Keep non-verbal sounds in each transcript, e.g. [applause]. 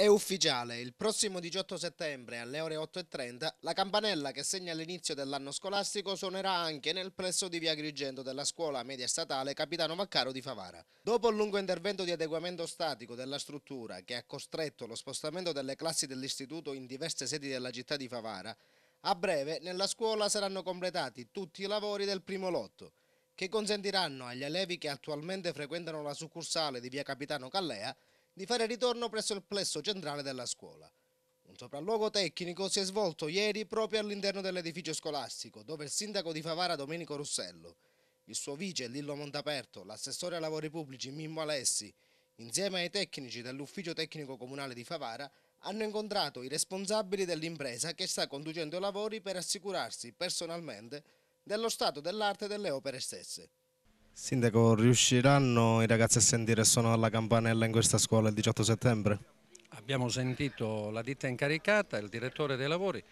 È ufficiale, il prossimo 18 settembre alle ore 8.30 la campanella che segna l'inizio dell'anno scolastico suonerà anche nel presso di via Grigento della scuola media statale Capitano Maccaro di Favara. Dopo il lungo intervento di adeguamento statico della struttura che ha costretto lo spostamento delle classi dell'istituto in diverse sedi della città di Favara, a breve nella scuola saranno completati tutti i lavori del primo lotto che consentiranno agli allevi che attualmente frequentano la succursale di via Capitano Callea di fare ritorno presso il plesso centrale della scuola. Un sopralluogo tecnico si è svolto ieri proprio all'interno dell'edificio scolastico, dove il sindaco di Favara Domenico Russello, il suo vice Lillo Montaperto, l'assessore ai lavori pubblici Mimmo Alessi, insieme ai tecnici dell'ufficio tecnico comunale di Favara, hanno incontrato i responsabili dell'impresa che sta conducendo i lavori per assicurarsi personalmente dello stato dell'arte delle opere stesse. Sindaco, riusciranno i ragazzi a sentire il suono della campanella in questa scuola il 18 settembre? Abbiamo sentito la ditta incaricata, il direttore dei lavori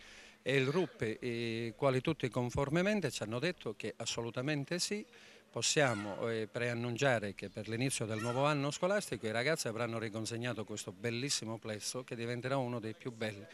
e il RUP, i quali tutti conformemente ci hanno detto che assolutamente sì, possiamo eh, preannunciare che per l'inizio del nuovo anno scolastico i ragazzi avranno riconsegnato questo bellissimo plesso che diventerà uno dei più belli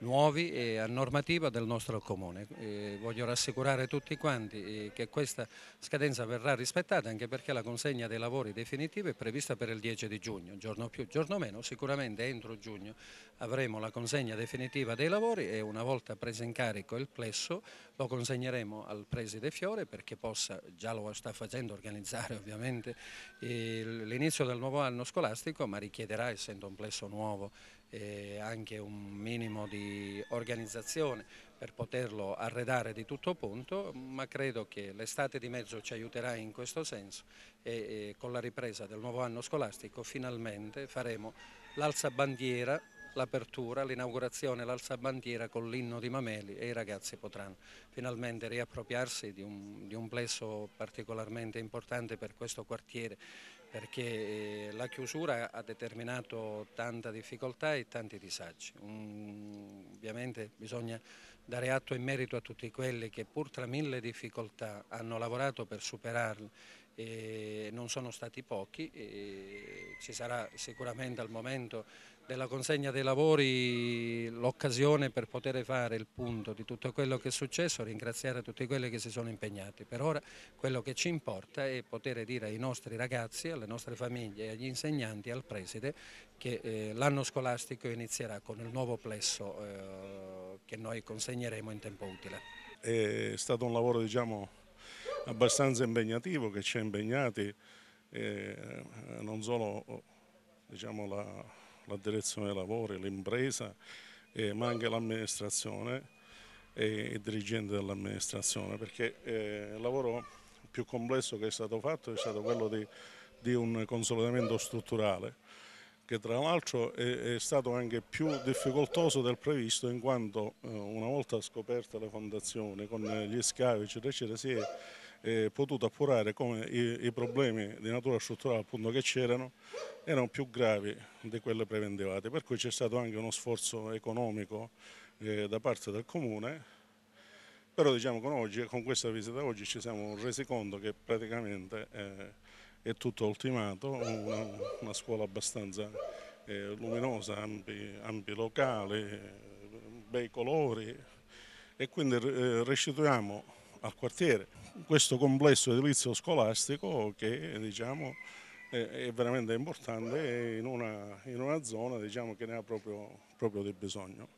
nuovi e a normativa del nostro comune. E voglio rassicurare tutti quanti eh, che questa scadenza verrà rispettata anche perché la consegna dei lavori definitivi è prevista per il 10 di giugno, giorno più, giorno meno, sicuramente entro giugno avremo la consegna definitiva dei lavori e una volta preso in carico il plesso lo consegneremo al preside Fiore perché possa, già lo sta facendo, organizzare ovviamente eh, l'inizio del nuovo anno scolastico ma richiederà, essendo un plesso nuovo e anche un minimo di organizzazione per poterlo arredare di tutto punto, ma credo che l'estate di mezzo ci aiuterà in questo senso e, e con la ripresa del nuovo anno scolastico finalmente faremo l'alzabandiera l'apertura, l'inaugurazione, l'alzabandiera con l'inno di Mameli e i ragazzi potranno finalmente riappropriarsi di un, di un plesso particolarmente importante per questo quartiere perché eh, la chiusura ha determinato tanta difficoltà e tanti disagi. Um, ovviamente bisogna dare atto e merito a tutti quelli che pur tra mille difficoltà hanno lavorato per superarle e eh, non sono stati pochi, eh, ci sarà sicuramente al momento della consegna dei lavori l'occasione per poter fare il punto di tutto quello che è successo, ringraziare tutti quelli che si sono impegnati. Per ora quello che ci importa è poter dire ai nostri ragazzi, alle nostre famiglie, agli insegnanti, al preside che eh, l'anno scolastico inizierà con il nuovo plesso eh, che noi consegneremo in tempo utile. È stato un lavoro diciamo, abbastanza impegnativo che ci ha impegnati eh, non solo diciamo, la la direzione dei lavori, l'impresa, eh, ma anche l'amministrazione e il dirigente dell'amministrazione, perché eh, il lavoro più complesso che è stato fatto è stato quello di, di un consolidamento strutturale, che tra l'altro è, è, stato anche più difficoltoso del previsto, in quanto eh, una volta scoperte le fondazioni con gli scavi, eccetera, eccetera, si è eh, potuto appurare come i, i, problemi di natura strutturale appunto, che c'erano erano più gravi di quelle prevendevate, per cui c'è stato anche uno sforzo economico eh, da parte del Comune, però diciamo con, oggi, con questa visita oggi ci siamo resi conto che praticamente eh, è tutto ultimato, una, una scuola abbastanza eh, luminosa, ampi, ampi locali, eh, bei colori e quindi eh, restituiamo al quartiere. Questo complesso edilizio scolastico che diciamo, è veramente importante in una, in una zona diciamo, che ne ha proprio, proprio del bisogno.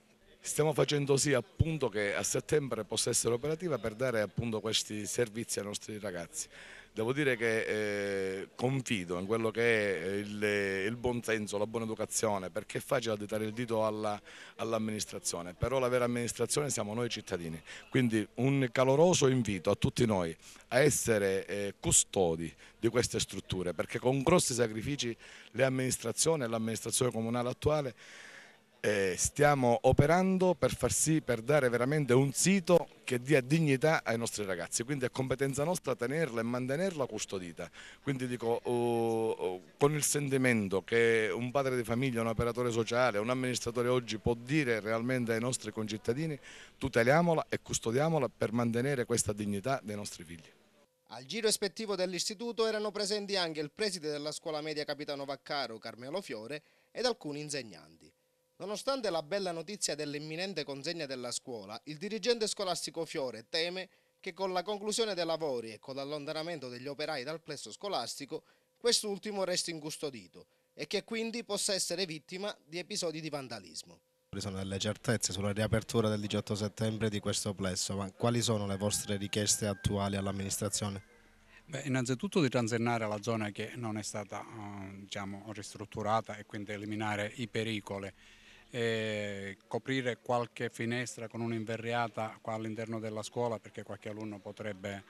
Stiamo facendo sì appunto, che a settembre possa essere operativa per dare appunto, questi servizi ai nostri ragazzi devo dire che eh, confido in quello che è eh, il, eh, il buon senso, la buona educazione, perché è facile additare il dito all'amministrazione, all però la vera amministrazione siamo noi cittadini, quindi un caloroso invito a tutti noi a essere eh, custodi di queste strutture, perché con grossi sacrifici le amministrazioni e l'amministrazione comunale attuale eh, stiamo operando per far sì, per dare veramente un sito che dia dignità ai nostri ragazzi, quindi è competenza nostra tenerla e mantenerla custodita. Quindi dico, oh, con il sentimento che un padre di famiglia, un operatore sociale, un amministratore oggi può dire realmente ai nostri concittadini, tuteliamola e custodiamola per mantenere questa dignità dei nostri figli. Al giro ispettivo dell'istituto erano presenti anche il preside della scuola media Capitano Vaccaro, Carmelo Fiore, ed alcuni insegnanti. Nonostante la bella notizia dell'imminente consegna della scuola, il dirigente scolastico Fiore teme che con la conclusione dei lavori e con l'allontanamento degli operai dal plesso scolastico, quest'ultimo resti incustodito e che quindi possa essere vittima di episodi di vandalismo. Quali sono delle certezze sulla riapertura del 18 settembre di questo plesso, ma quali sono le vostre richieste attuali all'amministrazione? Beh, innanzitutto di transennare la zona che non è stata eh, diciamo, ristrutturata e quindi eliminare i pericoli e coprire qualche finestra con un'inverriata qua all'interno della scuola perché qualche alunno potrebbe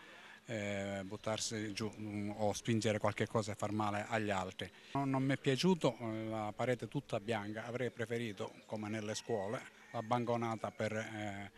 eh, buttarsi giù um, o spingere qualche cosa e far male agli altri. Non, non mi è piaciuto eh, la parete tutta bianca, avrei preferito, come nelle scuole, la per... Eh,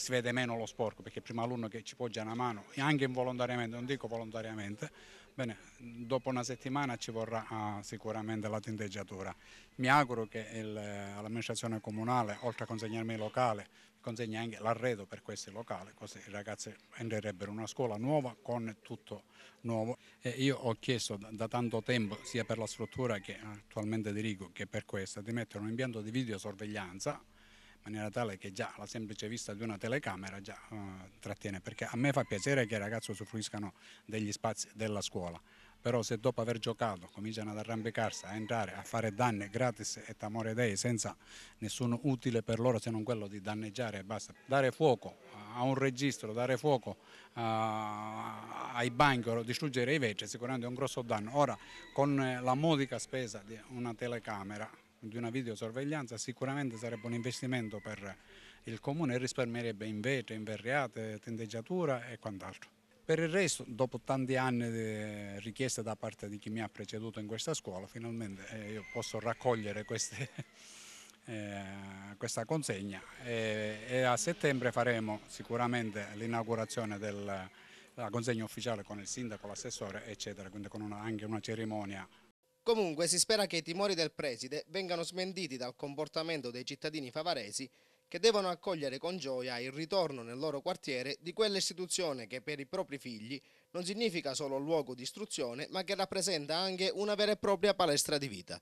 si vede meno lo sporco, perché prima l'alunno che ci poggia una mano, e anche involontariamente, non dico volontariamente, bene, dopo una settimana ci vorrà ah, sicuramente la tinteggiatura. Mi auguro che l'amministrazione comunale, oltre a consegnarmi il locale, consegni anche l'arredo per questi locali, così i ragazzi entrerebbero in una scuola nuova con tutto nuovo. E io ho chiesto da, da, tanto tempo, sia per la struttura che attualmente dirigo che per questa, di mettere un impianto di videosorveglianza in maniera tale che già la semplice vista di una telecamera già uh, trattiene, perché a me fa piacere che i ragazzi usufruiscano degli spazi della scuola, però se dopo aver giocato cominciano ad arrampicarsi, a entrare, a fare danni gratis e tamore dei senza nessun utile per loro se non quello di danneggiare e basta, dare fuoco a un registro, dare fuoco a, eh, ai banchi o distruggere i vetri sicuramente è un grosso danno, ora con la modica spesa di una telecamera di una videosorveglianza sicuramente sarebbe un investimento per il comune e risparmierebbe in vetro, in verriate, tendeggiatura e quant'altro. Per il resto, dopo tanti anni di richieste da parte di chi mi ha preceduto in questa scuola, finalmente eh, io posso raccogliere queste, [laughs] eh, questa consegna e, e, a settembre faremo sicuramente l'inaugurazione della consegna ufficiale con il sindaco, l'assessore eccetera, quindi con una, anche una cerimonia Comunque si spera che i timori del preside vengano smentiti dal comportamento dei cittadini favaresi che devono accogliere con gioia il ritorno nel loro quartiere di quell'istituzione che per i propri figli non significa solo luogo di istruzione ma che rappresenta anche una vera e propria palestra di vita.